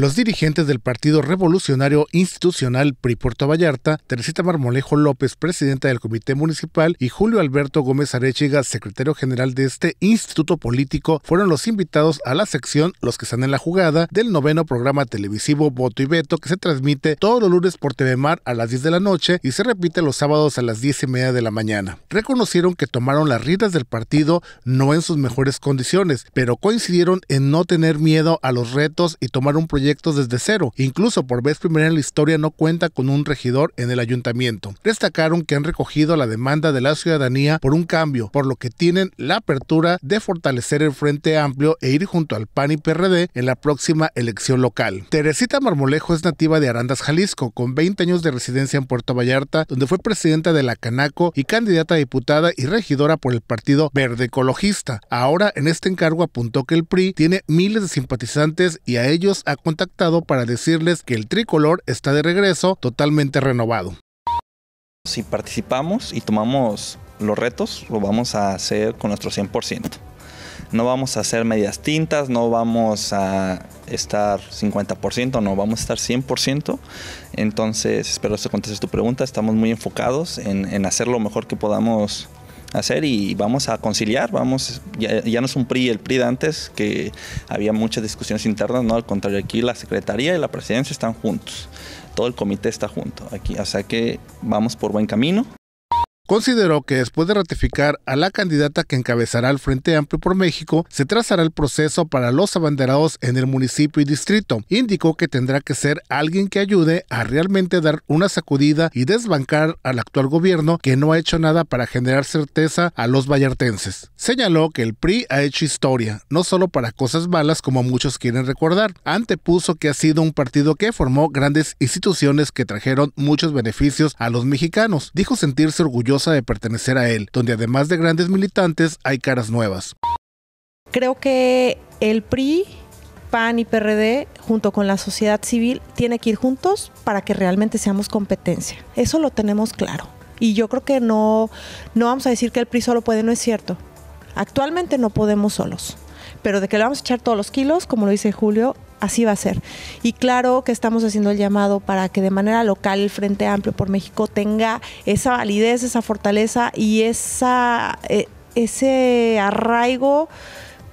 Los dirigentes del Partido Revolucionario Institucional PRI Puerto Vallarta, Teresita Marmolejo López, presidenta del Comité Municipal, y Julio Alberto Gómez Arechiga, secretario general de este instituto político, fueron los invitados a la sección Los que están en la jugada del noveno programa televisivo Voto y Veto que se transmite todos los lunes por Telemar a las 10 de la noche y se repite los sábados a las 10 y media de la mañana. Reconocieron que tomaron las riendas del partido no en sus mejores condiciones, pero coincidieron en no tener miedo a los retos y tomar un proyecto desde cero. Incluso por vez primera en la historia no cuenta con un regidor en el ayuntamiento. Destacaron que han recogido la demanda de la ciudadanía por un cambio, por lo que tienen la apertura de fortalecer el Frente Amplio e ir junto al PAN y PRD en la próxima elección local. Teresita Marmolejo es nativa de Arandas, Jalisco, con 20 años de residencia en Puerto Vallarta, donde fue presidenta de la Canaco y candidata a diputada y regidora por el Partido Verde Ecologista. Ahora en este encargo apuntó que el PRI tiene miles de simpatizantes y a ellos ha contactado para decirles que el tricolor está de regreso totalmente renovado. Si participamos y tomamos los retos, lo vamos a hacer con nuestro 100%. No vamos a hacer medias tintas, no vamos a estar 50%, no, vamos a estar 100%. Entonces, espero que conteste tu pregunta. Estamos muy enfocados en, en hacer lo mejor que podamos hacer y vamos a conciliar, vamos, ya, no es un PRI el PRI de antes, que había muchas discusiones internas, no, al contrario, aquí la Secretaría y la Presidencia están juntos, todo el comité está junto aquí, o sea que vamos por buen camino. Consideró que después de ratificar a la candidata que encabezará el Frente Amplio por México, se trazará el proceso para los abanderados en el municipio y distrito. Indicó que tendrá que ser alguien que ayude a realmente dar una sacudida y desbancar al actual gobierno que no ha hecho nada para generar certeza a los vallartenses. Señaló que el PRI ha hecho historia, no solo para cosas malas como muchos quieren recordar, antepuso que ha sido un partido que formó grandes instituciones que trajeron muchos beneficios a los mexicanos. Dijo sentirse orgulloso de pertenecer a él, donde además de grandes militantes hay caras nuevas. Creo que el PRI PAN y PRD, junto con la sociedad civil, tiene que ir juntos para que realmente seamos competencia. Eso lo tenemos claro. Y yo creo que no, no vamos a decir que el PRI solo puede, no es cierto. Actualmente no podemos solos pero de que le vamos a echar todos los kilos, como lo dice Julio, así va a ser. Y claro que estamos haciendo el llamado para que de manera local el Frente Amplio por México tenga esa validez, esa fortaleza y esa, e, ese arraigo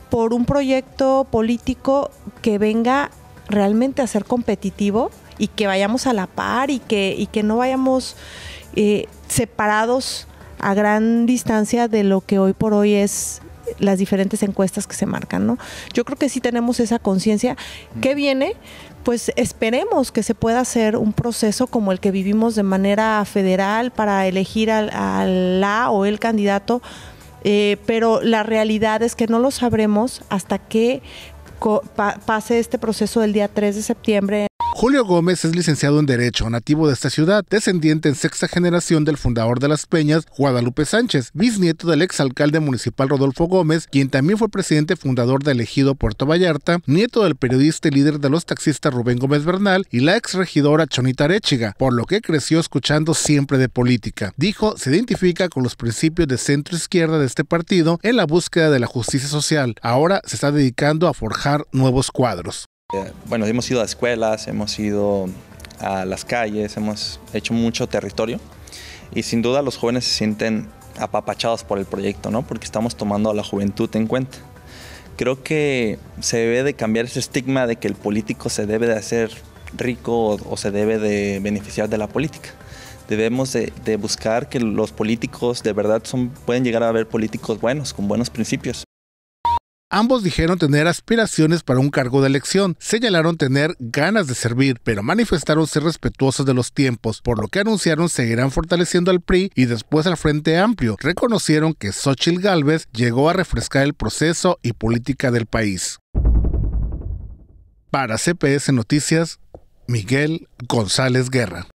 por un proyecto político que venga realmente a ser competitivo y que vayamos a la par y que, y que no vayamos eh, separados a gran distancia de lo que hoy por hoy es las diferentes encuestas que se marcan, ¿no? Yo creo que sí tenemos esa conciencia. ¿Qué viene? Pues esperemos que se pueda hacer un proceso como el que vivimos de manera federal para elegir al, a la o el candidato, eh, pero la realidad es que no lo sabremos hasta que pase este proceso del día 3 de septiembre Julio Gómez es licenciado en Derecho, nativo de esta ciudad, descendiente en sexta generación del fundador de Las Peñas, Guadalupe Sánchez, bisnieto del exalcalde municipal Rodolfo Gómez, quien también fue presidente fundador del ejido Puerto Vallarta, nieto del periodista y líder de los taxistas Rubén Gómez Bernal y la exregidora Chonita Arechiga, por lo que creció escuchando siempre de política. Dijo, se identifica con los principios de centro izquierda de este partido en la búsqueda de la justicia social. Ahora se está dedicando a forjar nuevos cuadros. Eh, bueno, hemos ido a escuelas, hemos ido a las calles, hemos hecho mucho territorio y sin duda los jóvenes se sienten apapachados por el proyecto, ¿no? Porque estamos tomando a la juventud en cuenta. Creo que se debe de cambiar ese estigma de que el político se debe de hacer rico o, se debe de beneficiar de la política. Debemos de, buscar que los políticos de verdad son, pueden llegar a haber políticos buenos, con buenos principios. Ambos dijeron tener aspiraciones para un cargo de elección, señalaron tener ganas de servir, pero manifestaron ser respetuosos de los tiempos, por lo que anunciaron seguirán fortaleciendo al PRI y después al Frente Amplio. Reconocieron que Xochitl Gálvez llegó a refrescar el proceso y política del país. Para CPS Noticias, Miguel González Guerra.